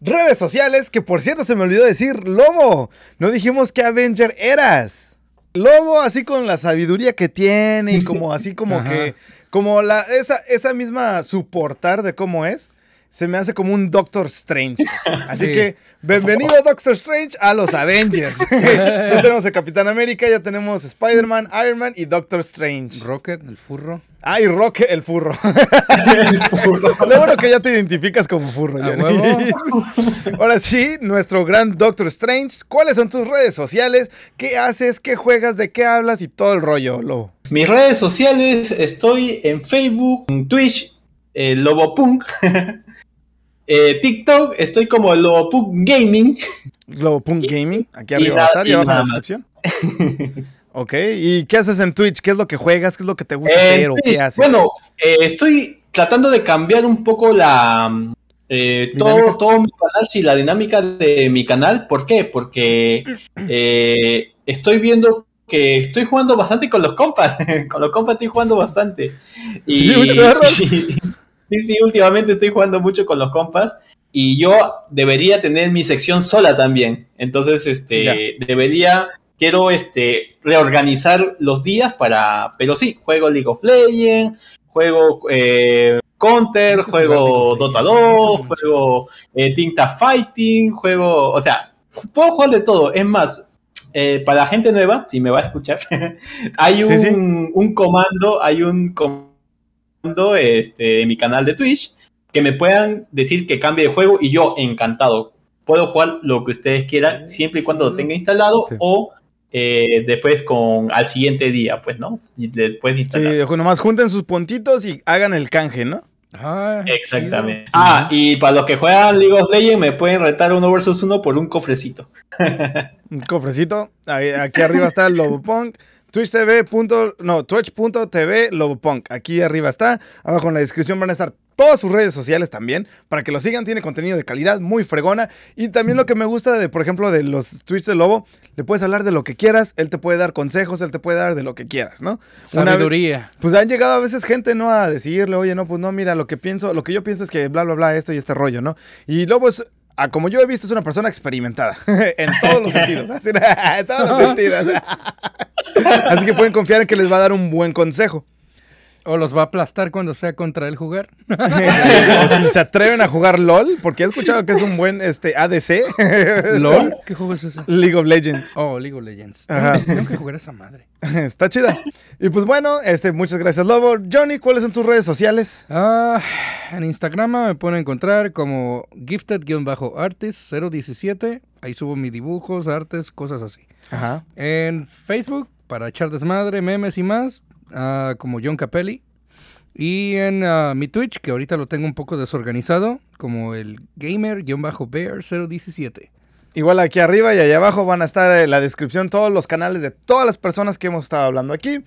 redes sociales, que por cierto se me olvidó decir, Lobo. No dijimos qué Avenger eras. Lobo, así con la sabiduría que tiene y como así como <laughs> que, como la, esa, esa misma soportar de cómo es se me hace como un Doctor Strange. Así <laughs> que, bienvenido Doctor Strange a los Avengers. <laughs> ya tenemos a Capitán América, ya tenemos Spider-Man, Iron Man y Doctor Strange. Rocket, el furro. Ay, Rocket, el furro. <laughs> Lo bueno que ya te identificas como furro, Ahora sí, nuestro gran Doctor Strange, ¿cuáles son tus redes sociales? ¿Qué haces? ¿Qué juegas? ¿De qué hablas? Y todo el rollo, Lobo. Mis redes sociales, estoy en Facebook, en Twitch, en eh, Lobo eh, TikTok, estoy como Globopunk Gaming. Globopunk Gaming, aquí arriba va a estar, y abajo en la descripción. <laughs> ok, ¿y qué haces en Twitch? ¿Qué es lo que juegas? ¿Qué es lo que te gusta hacer? Bueno, eh, estoy tratando de cambiar un poco la. Eh, todo, todo mi canal, y la dinámica de mi canal. ¿Por qué? Porque estoy viendo que estoy jugando bastante con los compas. <laughs> con los compas estoy jugando bastante. Y, <laughs> ¿Sí, y, Sí, sí, últimamente estoy jugando mucho con los compas y yo debería tener mi sección sola también. Entonces, este, debería, quiero, este, reorganizar los días para, pero sí, juego League of Legends, juego eh, Counter, juego Dota 2, juego eh, Tinta Fighting, juego, o sea, puedo jugar de todo. Es más, eh, para la gente nueva, si me va a escuchar, <laughs> hay un, un comando, hay un comando este, en mi canal de Twitch, que me puedan decir que cambie de juego y yo encantado. Puedo jugar lo que ustedes quieran siempre y cuando lo tenga instalado o eh, después con al siguiente día, pues, ¿no? después instalar. Sí, nomás junten sus puntitos y hagan el canje, ¿no? Ah, Exactamente. Ah, y para los que juegan League of Legends, me pueden retar uno versus uno por un cofrecito. <laughs> un cofrecito. Aquí arriba está el Lobopunk twitch.tv. No, twitch.tv Lobopunk. Aquí arriba está. Abajo en la descripción van a estar todas sus redes sociales también, para que lo sigan, tiene contenido de calidad muy fregona. Y también lo que me gusta de, por ejemplo, de los Twitch de Lobo, le puedes hablar de lo que quieras, él te puede dar consejos, él te puede dar de lo que quieras, ¿no? Sabiduría. pues han llegado a veces gente, ¿no? A decirle, oye, no, pues no, mira, lo que pienso, lo que yo pienso es que bla, bla, bla, esto y este rollo, ¿no? Y Lobo es como yo he visto, es una persona experimentada <laughs> en todos los sentidos. Así, <laughs> en todos los sentidos. <laughs> Así que pueden confiar en que les va a dar un buen consejo. O los va a aplastar cuando sea contra él jugar. <laughs> <laughs> o si se atreven a jugar LOL, porque he escuchado que es un buen este, ADC. ¿LOL? ¿Qué juego es ese? League of Legends. Oh, League of Legends. Ajá. Tengo que jugar a esa madre. <laughs> Está chida. Y pues bueno, este, muchas gracias, Lobo. Johnny, ¿cuáles son tus redes sociales? Ah, en Instagram me pueden encontrar como gifted-artist017. Ahí subo mis dibujos, artes, cosas así. Ajá. En Facebook, para echar desmadre, memes y más, como John Capelli. Y en ah, mi Twitch, que ahorita lo tengo un poco desorganizado, como el gamer-bear017. Igual aquí arriba y allá abajo van a estar en eh, la descripción todos los canales de todas las personas que hemos estado hablando aquí.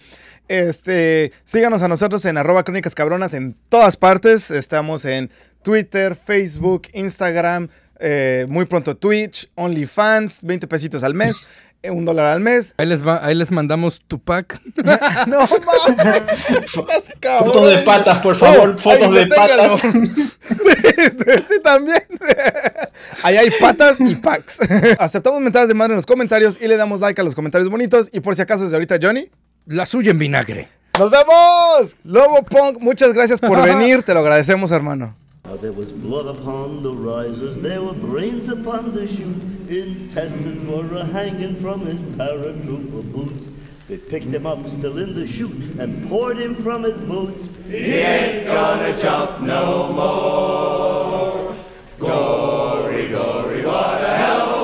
Este, síganos a nosotros en arroba crónicas cabronas en todas partes. Estamos en Twitter, Facebook, Instagram, eh, muy pronto Twitch, OnlyFans, 20 pesitos al mes un dólar al mes. Ahí les, va, ahí les mandamos tu pack. <laughs> no mames. Fotos de patas, por favor. fotos de patas. sí, también. ahí hay patas y packs. Aceptamos mentadas de madre en los comentarios y le damos like a los comentarios bonitos. Y por si acaso, desde ahorita, Johnny. La suya en vinagre. ¡Nos vemos! Lobo Punk, muchas gracias por <laughs> venir. Te lo agradecemos, hermano. there was blood upon the risers, there were brains upon the chute, intestines were hanging from his paratrooper boots. They picked him up still in the chute and poured him from his boots. He ain't gonna jump no more. Gory, gory, what a hell